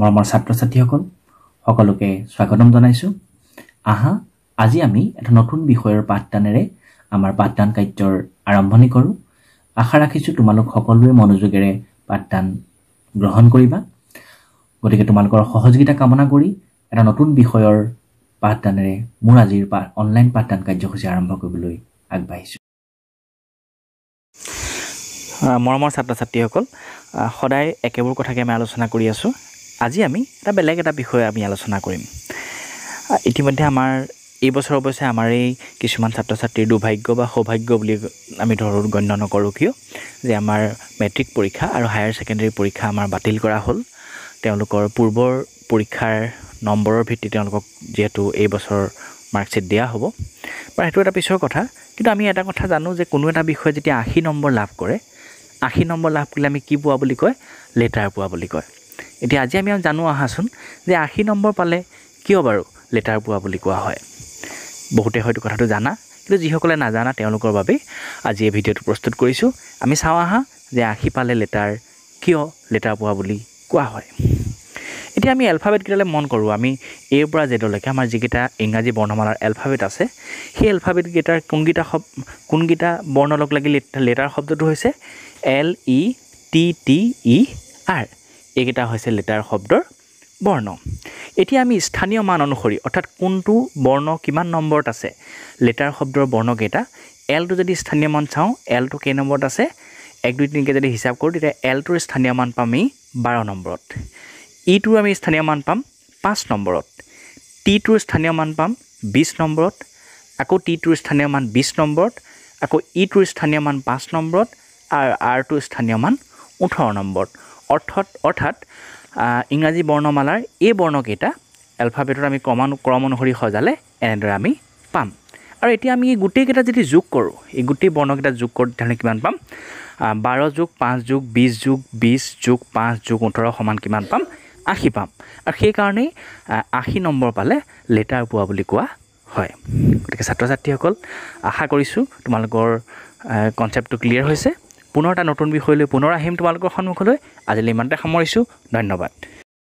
মৰমৰ ছাত্ৰ ছাত্ৰীসকল সকলোকে স্বাগতম জনাইছোঁ আহা আজি আমি এটা নতুন বিষয়ৰ পাঠদানেৰে আমাৰ পাঠদান কাৰ্যৰ আৰম্ভণি কৰোঁ আশা ৰাখিছোঁ তোমালোক সকলোৱে মনোযোগেৰে পাঠদান গ্ৰহণ কৰিবা গতিকে তোমালোকৰ সহযোগিতা কামনা কৰি এটা নতুন বিষয়ৰ পাঠদানেৰে মোৰ আজিৰ পা অনলাইন পাঠদান কাৰ্যসূচী আৰম্ভ কৰিবলৈ আগবাঢ়িছোঁ মৰমৰ ছাত্ৰ ছাত্ৰীসকল সদায় একেবোৰ কথাকে আমি আলোচনা কৰি আছোঁ আজি আমি এটা বেলেগ এটা বিষয়ে আমি আলোচনা কৰিম ইতিমধ্যে আমাৰ এই বছৰ অৱশ্যে আমাৰ এই কিছুমান ছাত্ৰ ছাত্ৰীৰ দুৰ্ভাগ্য বা সৌভাগ্য বুলি আমি ধৰোঁ গণ্য নকৰোঁ কিয় যে আমাৰ মেট্ৰিক পৰীক্ষা আৰু হায়াৰ ছেকেণ্ডেৰী পৰীক্ষা আমাৰ বাতিল কৰা হ'ল তেওঁলোকৰ পূৰ্বৰ পৰীক্ষাৰ নম্বৰৰ ভিত্তিত তেওঁলোকক যিহেতু এই বছৰ মাৰ্কশ্বিট দিয়া হ'ব বা সেইটো এটা পিছৰ কথা কিন্তু আমি এটা কথা জানো যে কোনো এটা বিষয়ে যেতিয়া আশী নম্বৰ লাভ কৰে আশী নম্বৰ লাভ কৰিলে আমি কি পোৱা বুলি কয় লেটাৰ পোৱা বুলি কয় এতিয়া আজি আমি জানো আহাচোন যে আশী নম্বৰ পালে কিয় বাৰু লেটাৰ পোৱা বুলি কোৱা হয় বহুতে হয়তো কথাটো জানা কিন্তু যিসকলে নাজানা তেওঁলোকৰ বাবেই আজি এই ভিডিঅ'টো প্ৰস্তুত কৰিছোঁ আমি চাওঁ আহা যে আশী পালে লেটাৰ কিয় লেটাৰ পোৱা বুলি কোৱা হয় এতিয়া আমি এলফাবেটকেইটালৈ মন কৰোঁ আমি এৰ পৰা জেদলৈকে আমাৰ যিকেইটা ইংৰাজী বৰ্ণমালাৰ এলফাবেট আছে সেই এলফাবেটকেইটাৰ কোনকেইটা শব্দ কোনকেইটা বৰ্ণ লগ লাগি লেটাৰ শব্দটো হৈছে L E T T E R এইকেইটা হৈছে লেটাৰ শব্দৰ বৰ্ণ এতিয়া আমি স্থানীয় মান অনুসৰি অৰ্থাৎ কোনটো বৰ্ণ কিমান নম্বৰত আছে লেটাৰ শব্দৰ বৰ্ণকেইটা এলটো যদি স্থানীয় মান চাওঁ এলটো কেই নম্বৰত আছে এক দুই তিনিকৈ যদি হিচাপ কৰোঁ তেতিয়া এলটোৰ স্থানীয় মান পাম আমি বাৰ নম্বৰত ইটোৰ আমি স্থানীয় মান পাম পাঁচ নম্বৰত টিটোৰ স্থানীয় মান পাম বিছ নম্বৰত আকৌ টিটোৰ স্থানীয় মান বিছ নম্বৰত আকৌ ইটোৰ স্থানীয় মান পাঁচ নম্বৰত আৰু আৰটোৰ স্থানীয় মান ওঠৰ নম্বৰত অৰ্থত অৰ্থাৎ ইংৰাজী বৰ্ণমালাৰ এই বৰ্ণকেইটা এলফাবেটৰ আমি ক্ৰমানু ক্ৰম অনুসৰি সজালে এনেদৰে আমি পাম আৰু এতিয়া আমি এই গোটেইকেইটা যদি যোগ কৰোঁ এই গোটেই বৰ্ণকেইটা যোগ কৰোঁ তেতিয়াহ'লে কিমান পাম বাৰ যোগ পাঁচ যোগ বিছ যোগ বিছ যোগ পাঁচ যোগ ওঠৰ সমান কিমান পাম আশী পাম আৰু সেইকাৰণেই আশী নম্বৰ পালে লেটাৰ পোৱা বুলি কোৱা হয় গতিকে ছাত্ৰ ছাত্ৰীসকল আশা কৰিছোঁ তোমালোকৰ কনচেপ্টটো ক্লিয়াৰ হৈছে পুনৰ এটা নতুন বিষয় লৈ পুনৰ আহিম তোমালোকৰ সন্মুখলৈ আজিলৈ ইমানতে সামৰিছোঁ ধন্যবাদ